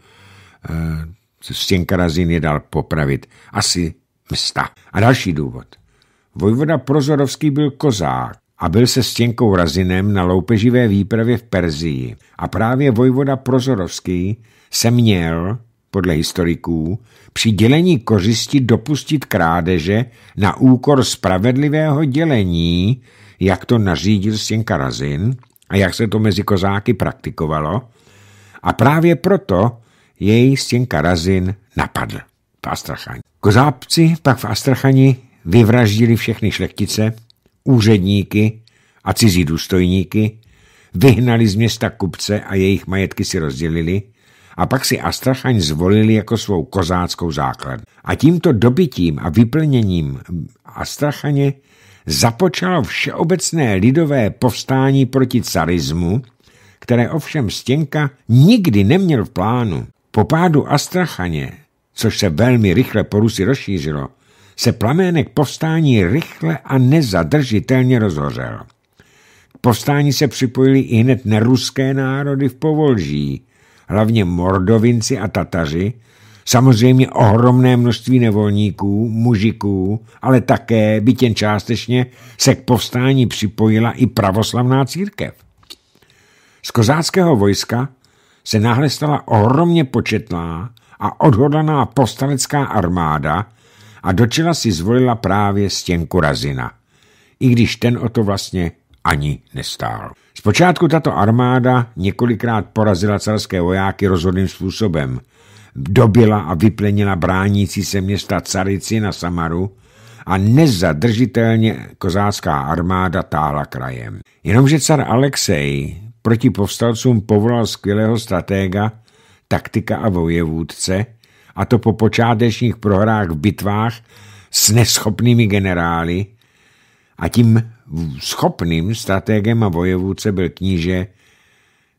Eh, S Razin je dal popravit. Asi msta. A další důvod. Vojvoda Prozorovský byl kozák a byl se Stěnkou Razinem na loupeživé výpravě v Perzii. A právě vojvoda Prozorovský se měl, podle historiků, při dělení kořisti dopustit krádeže na úkor spravedlivého dělení, jak to nařídil Stěnka Razin a jak se to mezi kozáky praktikovalo. A právě proto jej Stěnka Razin napadl v Astrachani. Kozápci pak v Astrachani vyvraždili všechny šlechtice, úředníky a cizí důstojníky, vyhnali z města kupce a jejich majetky si rozdělili a pak si Astrachaň zvolili jako svou kozáckou základ. A tímto dobytím a vyplněním Astrachaně započalo všeobecné lidové povstání proti carismu, které ovšem Stěnka nikdy neměl v plánu. Po pádu Astrachaně, což se velmi rychle po Rusy rozšířilo, se plamének povstání rychle a nezadržitelně rozhořel. K povstání se připojili i hned neruské národy v Povolží, hlavně Mordovinci a Tataři, samozřejmě ohromné množství nevolníků, mužiků, ale také, byť jen částečně, se k povstání připojila i pravoslavná církev. Z kozáckého vojska se náhle stala ohromně početná a odhodlaná postalecká armáda a do čela si zvolila právě stěnku Razina, i když ten o to vlastně ani nestál. Zpočátku tato armáda několikrát porazila carské vojáky rozhodným způsobem. Dobila a vyplenila bránící se města Carici na Samaru a nezadržitelně kozácká armáda táhla krajem. Jenomže car Alexej proti povstalcům povolal skvělého stratega, taktika a vojevůdce, a to po počátečních prohrách v bitvách s neschopnými generály a tím schopným strategem a vojevůdce byl kníže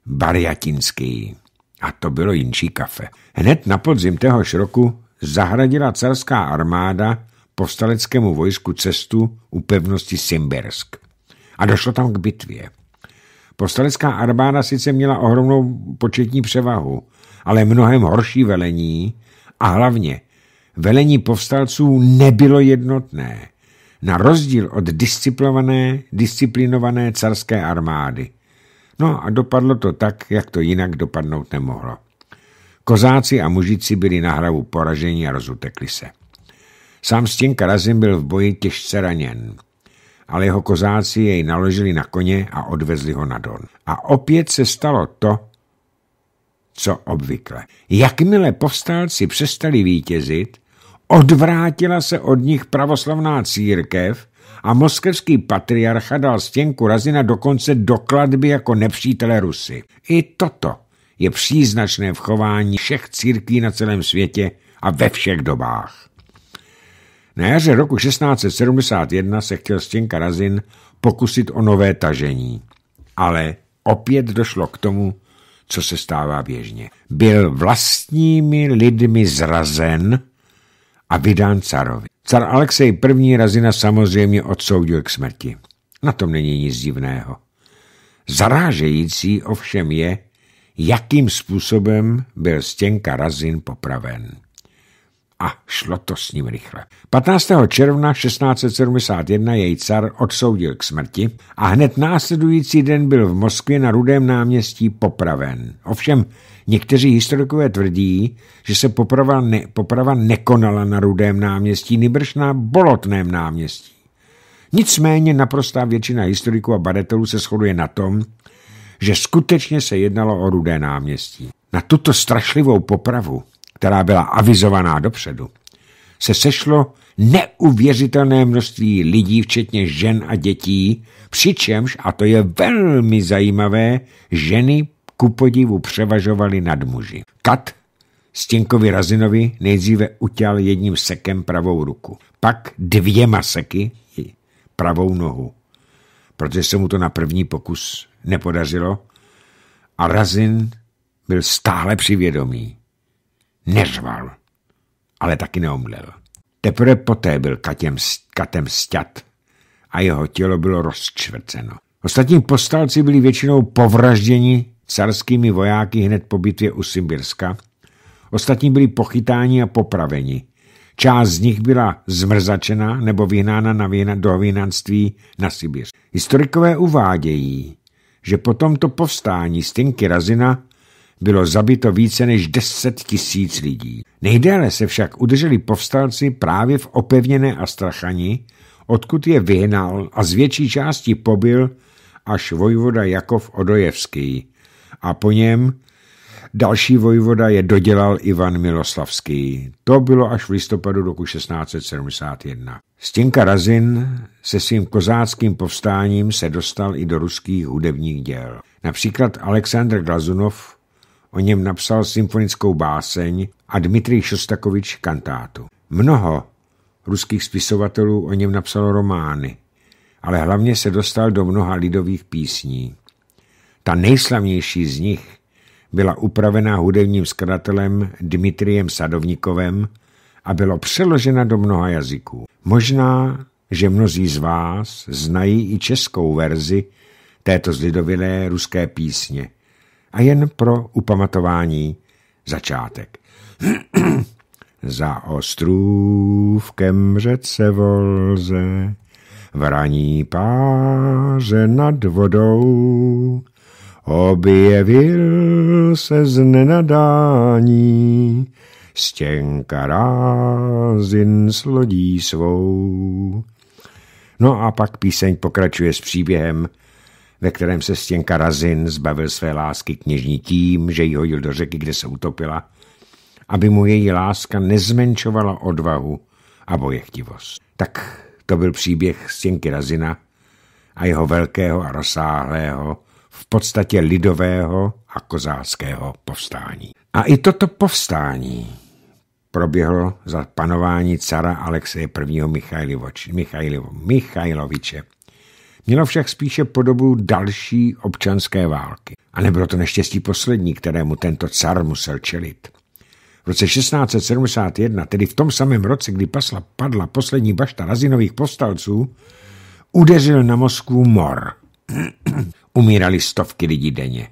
Bariatinský. A to bylo jinší kafe. Hned na podzim téhož roku zahradila carská armáda povstaleckému vojsku cestu u pevnosti Simbersk. A došlo tam k bitvě. Postalecká armáda sice měla ohromnou početní převahu, ale mnohem horší velení a hlavně velení povstalců nebylo jednotné, na rozdíl od disciplinované, disciplinované carské armády. No a dopadlo to tak, jak to jinak dopadnout nemohlo. Kozáci a mužici byli na hravu poraženi a rozutekli se. Sám Stěnka Razin byl v boji těžce raněn ale jeho kozáci jej naložili na koně a odvezli ho na Don. A opět se stalo to, co obvykle. Jakmile povstalci přestali vítězit, odvrátila se od nich pravoslavná církev a moskevský patriarcha dal stěnku Razina dokonce do kladby jako nepřítele Rusy. I toto je příznačné v chování všech církví na celém světě a ve všech dobách. Na jaře roku 1671 se chtěl Stěnka Razin pokusit o nové tažení, ale opět došlo k tomu, co se stává běžně. Byl vlastními lidmi zrazen a vydán carovi. Car Alexej I. Razina samozřejmě odsoudil k smrti. Na tom není nic divného. Zarážející ovšem je, jakým způsobem byl Stěnka Razin popraven a šlo to s ním rychle. 15. června 1671 jej car odsoudil k smrti a hned následující den byl v Moskvě na Rudém náměstí popraven. Ovšem, někteří historikové tvrdí, že se poprava, ne, poprava nekonala na Rudém náměstí, nýbrž na Bolotném náměstí. Nicméně naprostá většina historiků a badatelů se shoduje na tom, že skutečně se jednalo o Rudé náměstí. Na tuto strašlivou popravu která byla avizovaná dopředu, se sešlo neuvěřitelné množství lidí, včetně žen a dětí, přičemž, a to je velmi zajímavé, ženy ku podivu převažovaly nad muži. Kat Stěnkovi Razinovi nejdříve utěl jedním sekem pravou ruku, pak dvěma seky pravou nohu, protože se mu to na první pokus nepodařilo a Razin byl stále přivědomý. Neřval, ale taky neomlel. Teprve poté byl katěm, katem sťat a jeho tělo bylo rozčvrceno. Ostatní postalci byli většinou povražděni carskými vojáky hned po bitvě u Simbirska. Ostatní byli pochytáni a popraveni. Část z nich byla zmrzačena nebo vyhnána na vyhna, do vyhnanství na Sibir. Historikové uvádějí, že po tomto povstání Stinky Razina bylo zabito více než 10 tisíc lidí. Nejdéle se však udrželi povstalci právě v opevněné Astrachani, odkud je vyhnal a z větší části pobil až vojvoda Jakov Odojevský a po něm další vojvoda je dodělal Ivan Miloslavský. To bylo až v listopadu roku 1671. Stěnka Razin se svým kozáckým povstáním se dostal i do ruských hudebních děl. Například Alexandr Glazunov o něm napsal symfonickou báseň a Dmitrij Šostakovič kantátu. Mnoho ruských spisovatelů o něm napsalo romány, ale hlavně se dostal do mnoha lidových písní. Ta nejslavnější z nich byla upravená hudebním skladatelem Dmitrijem Sadovnikovem a byla přeložena do mnoha jazyků. Možná, že mnozí z vás znají i českou verzi této zlidovilé ruské písně – a jen pro upamatování začátek. Za ostrůvkem řece Volze vraní páře nad vodou objevil se z nenadání stěnka rázin s lodí svou. No a pak píseň pokračuje s příběhem ve kterém se Stěnka Razin zbavil své lásky kněžní tím, že ji hodil do řeky, kde se utopila, aby mu její láska nezmenšovala odvahu a bojechtivost. Tak to byl příběh Stěnky Razina a jeho velkého a rozsáhlého, v podstatě lidového a kozáckého povstání. A i toto povstání proběhlo za panování cara Alexeje I. Michailoviče. Mělo však spíše podobu další občanské války. A nebylo to neštěstí poslední, kterému tento car musel čelit. V roce 1671, tedy v tom samém roce, kdy pasla padla poslední bašta razinových postalců, udeřil na Moskvu mor. Umírali stovky lidí denně,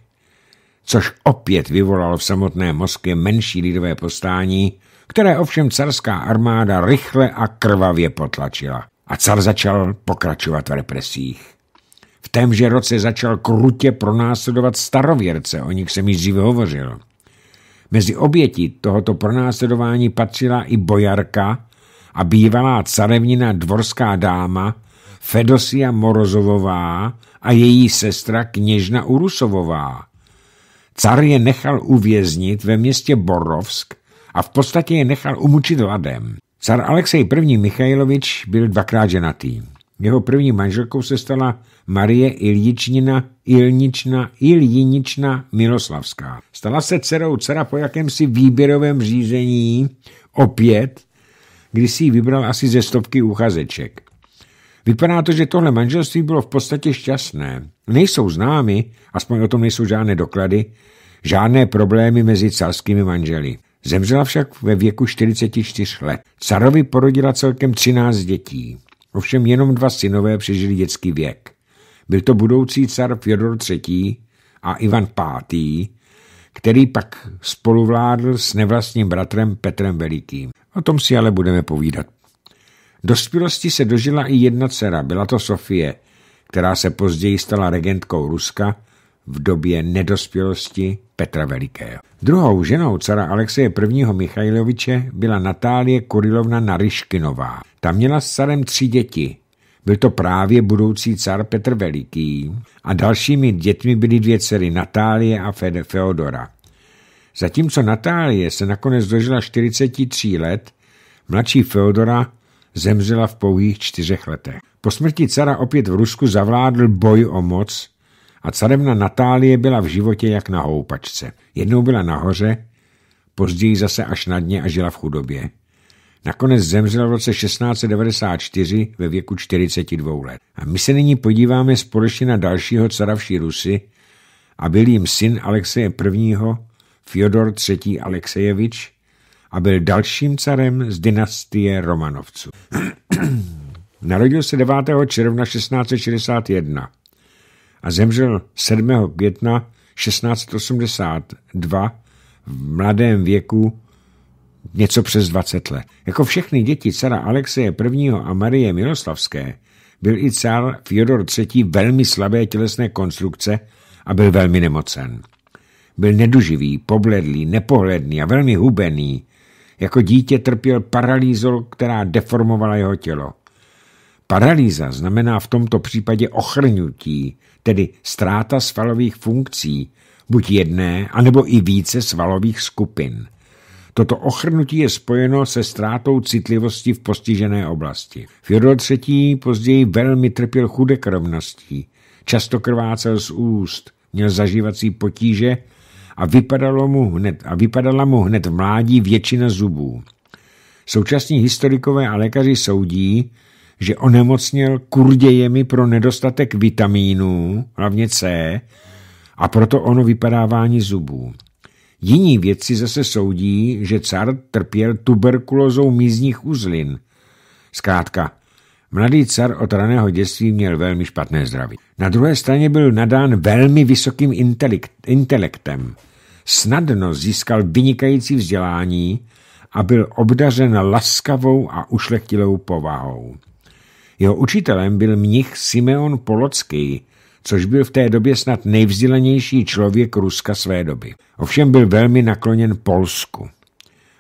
což opět vyvolalo v samotné Moskvě menší lidové postání, které ovšem carská armáda rychle a krvavě potlačila a car začal pokračovat v represích. V témže roce začal krutě pronásledovat starověrce, o nich jsem již dříve hovořil. Mezi oběti tohoto pronásledování patřila i bojarka a bývalá carevnina dvorská dáma Fedosia Morozovová a její sestra kněžna Urusovová. Car je nechal uvěznit ve městě Borovsk a v podstatě je nechal umučit ladem. Car Alexej I. Michajlovič byl dvakrát ženatý. Jeho první manželkou se stala Marie Iljičnina, Ilnična, Iljinična Miloslavská. Stala se dcerou dcera po jakémsi výběrovém řízení opět, kdy si ji vybral asi ze stovky uchazeček. Vypadá to, že tohle manželství bylo v podstatě šťastné. Nejsou známy, aspoň o tom nejsou žádné doklady, žádné problémy mezi carskými manželi. Zemřela však ve věku 44 let. Carovi porodila celkem 13 dětí. Ovšem jenom dva synové přežili dětský věk. Byl to budoucí car Fjodor III. a Ivan V., který pak spoluvládl s nevlastním bratrem Petrem Velikým. O tom si ale budeme povídat. Dospělosti se dožila i jedna dcera, byla to Sofie, která se později stala regentkou Ruska v době nedospělosti Petra Velikého. Druhou ženou cara Alexeje I. Michailoviče byla Natálie Kurilovna Naryškinová. Ta měla s carem tři děti. Byl to právě budoucí car Petr Veliký a dalšími dětmi byly dvě dcery Natálie a Fede Feodora. Zatímco Natálie se nakonec dožila 43 let, mladší Feodora zemřela v pouhých čtyřech letech. Po smrti cara opět v Rusku zavládl boj o moc a carevna Natálie byla v životě jak na houpačce. Jednou byla nahoře, později zase až na dně a žila v chudobě. Nakonec zemřela v roce 1694 ve věku 42 let. A my se nyní podíváme společně na dalšího caravší Rusy a byl jim syn Alexeje I. Fyodor III. Alexejevič a byl dalším carem z dynastie Romanovců. Narodil se 9. června 1661 a zemřel 7. května 1682 v mladém věku něco přes 20 let. Jako všechny děti cara Alexeje I. a Marie Miloslavské byl i cár Fyodor III. velmi slabé tělesné konstrukce a byl velmi nemocen. Byl neduživý, pobledlý, nepohledný a velmi hubený. Jako dítě trpěl paralýzou, která deformovala jeho tělo. Paralýza znamená v tomto případě ochrnutí, tedy ztráta svalových funkcí, buď jedné, anebo i více svalových skupin. Toto ochrnutí je spojeno se ztrátou citlivosti v postižené oblasti. Fyodor III. později velmi trpěl chudekrovností, často krvácel z úst, měl zažívací potíže a, vypadalo mu hned, a vypadala mu hned v mládí většina zubů. Současní historikové a lékaři soudí, že onemocněl kurdějemi pro nedostatek vitamínů, hlavně C, a proto ono vypadávání zubů. Jiní vědci zase soudí, že car trpěl tuberkulózou mízních uzlin. Zkrátka, mladý car od raného dětství měl velmi špatné zdraví. Na druhé straně byl nadán velmi vysokým intelektem. Snadno získal vynikající vzdělání a byl obdařen laskavou a ušlechtilou povahou. Jeho učitelem byl mnich Simeon Polocký, což byl v té době snad nejvzdělanější člověk Ruska své doby. Ovšem byl velmi nakloněn Polsku.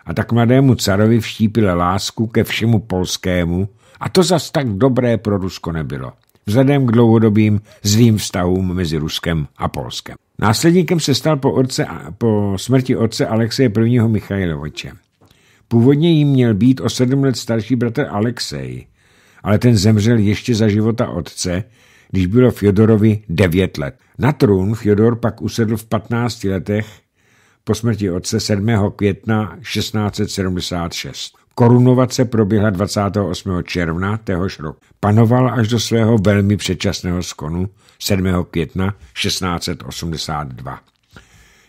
A tak mladému carovi vštípil lásku ke všemu polskému a to zas tak dobré pro Rusko nebylo vzhledem k dlouhodobým zlým vztahům mezi Ruskem a Polskem. Následníkem se stal po, orce, po smrti otce Alexeje I. Michailovoče. Původně jim měl být o sedm let starší bratr Alexej, ale ten zemřel ještě za života otce, když bylo Fjodorovi devět let. Na trůn Fjodor pak usedl v 15 letech po smrti otce 7. května 1676. Korunovace proběhla 28. června téhož roku. Panoval až do svého velmi předčasného skonu 7. května 1682.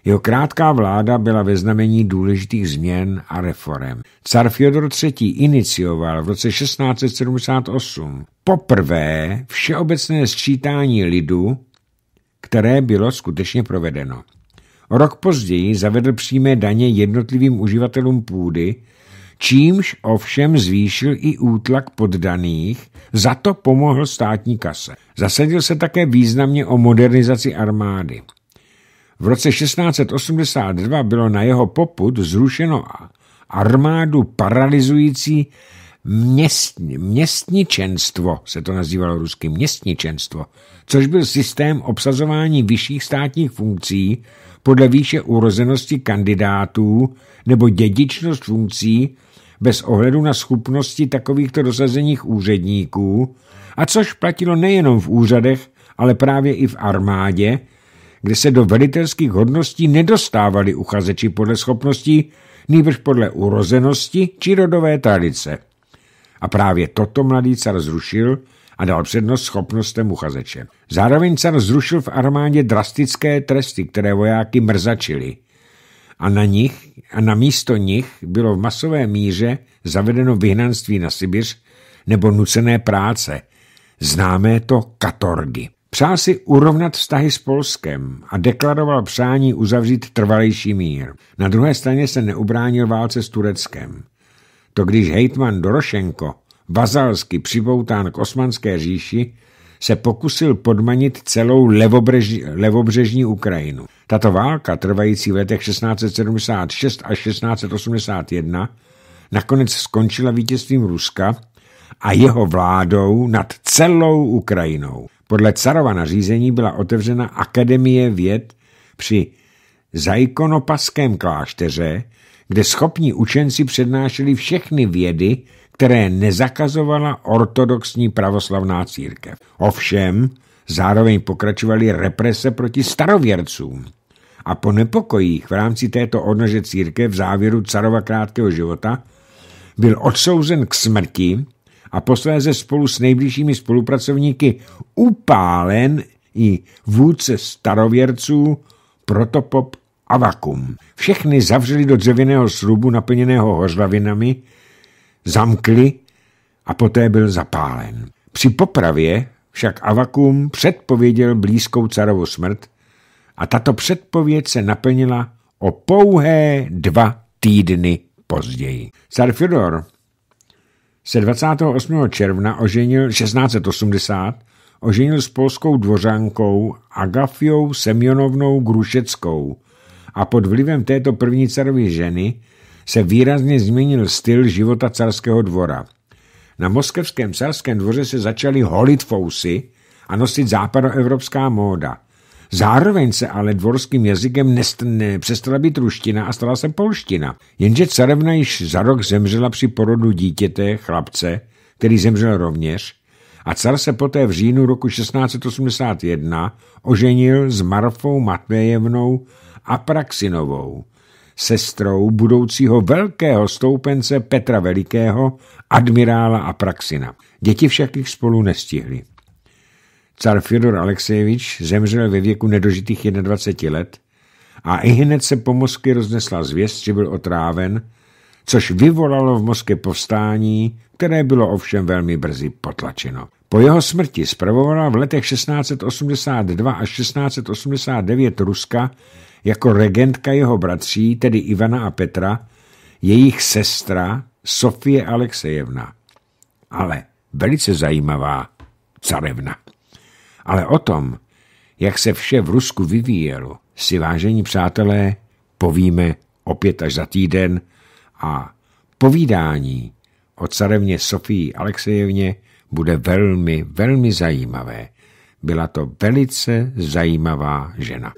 Jeho krátká vláda byla ve znamení důležitých změn a reform. Car Fyodor III. inicioval v roce 1678 poprvé všeobecné sčítání lidu, které bylo skutečně provedeno. Rok později zavedl přímé daně jednotlivým uživatelům půdy, čímž ovšem zvýšil i útlak poddaných, za to pomohl státní kase. Zasadil se také významně o modernizaci armády. V roce 1682 bylo na jeho poput zrušeno armádu paralizující městni, městničenstvo, se to nazývalo ruským městničenstvo, což byl systém obsazování vyšších státních funkcí podle výše urozenosti kandidátů nebo dědičnost funkcí bez ohledu na schopnosti takovýchto dosazených úředníků, a což platilo nejenom v úřadech, ale právě i v armádě, kde se do velitelských hodností nedostávali uchazeči podle schopností, nýbrž podle urozenosti či rodové tradice. A právě toto mladý car zrušil a dal přednost schopnostem uchazeče. Zároveň car zrušil v armádě drastické tresty, které vojáky mrzačili. A na nich a na místo nich bylo v masové míře zavedeno vyhnanství na Sibiř nebo nucené práce, známé to katorgy. Přál si urovnat vztahy s Polskem a deklaroval přání uzavřít trvalejší mír. Na druhé straně se neubránil válce s Tureckem. To když hejtman Dorošenko, vazalsky připoután k osmanské říši, se pokusil podmanit celou levobřežní, levobřežní Ukrajinu. Tato válka, trvající v letech 1676 až 1681, nakonec skončila vítězstvím Ruska a jeho vládou nad celou Ukrajinou. Podle carova nařízení byla otevřena Akademie věd při Zajkonopaském klášteře, kde schopní učenci přednášeli všechny vědy, které nezakazovala ortodoxní pravoslavná církev. Ovšem, zároveň pokračovaly represe proti starověrcům. A po nepokojích v rámci této odnože církev v závěru carova krátkého života byl odsouzen k smrti a posléze spolu s nejbližšími spolupracovníky upálen i vůdce starověrců Protopop Avakum. Všechny zavřeli do dřevěného srubu naplněného hořlavinami, zamkli a poté byl zapálen. Při popravě však Avakum předpověděl blízkou carovou smrt a tato předpověď se naplnila o pouhé dva týdny později. Car Fyodor se 28. června oženil 1680 oženil s polskou dvořankou Agafiou Semjonovnou Grušeckou a pod vlivem této první carovy ženy se výrazně změnil styl života carského dvora. Na moskevském carském dvoře se začaly holit fousy a nosit západoevropská móda – Zároveň se ale dvorským jazykem nestne, přestala být ruština a stala se polština. Jenže carevna již za rok zemřela při porodu dítěte, chlapce, který zemřel rovněž, a car se poté v říjnu roku 1681 oženil s Marfou Matvejevnou Praxinovou, sestrou budoucího velkého stoupence Petra Velikého, admirála a Praxina. Děti však jich spolu nestihly. Car Fyodor Aleksejevič zemřel ve věku nedožitých 21 let a i hned se po Moskvě roznesla zvěst, že byl otráven, což vyvolalo v Moskvě povstání, které bylo ovšem velmi brzy potlačeno. Po jeho smrti spravovala v letech 1682 až 1689 Ruska jako regentka jeho bratří, tedy Ivana a Petra, jejich sestra Sofie Aleksejevna. Ale velice zajímavá carevna. Ale o tom, jak se vše v Rusku vyvíjelo, si vážení přátelé povíme opět až za týden a povídání o carevně Sofii Alexejevně bude velmi, velmi zajímavé. Byla to velice zajímavá žena.